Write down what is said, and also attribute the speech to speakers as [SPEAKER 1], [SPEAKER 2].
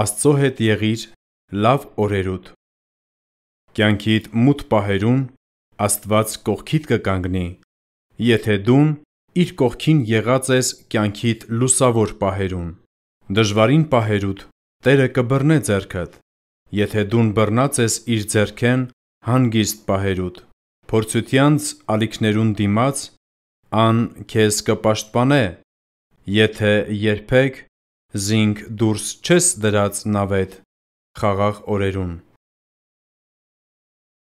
[SPEAKER 1] Աստծո հետ եղիր լավ օրերուդ։ Կյանքիդ մութ պահերուն Աստված կողքիդ կկանգնի, եթե դուն իր կողքին եղած ես կյանքիդ լուսավոր պահերուն։ Դժվարին պահերուդ Տերը կբռնե ձեռքդ, եթե դուն բռնած ես իր ձեռքեն հանգիստ պահերուդ։ Փորձությանց ալիքներուն դիմաց ան քեզ կպաշտպանե, եթե երբեք զինք դուրս չես դրած նավետ խաղաղ օրերուն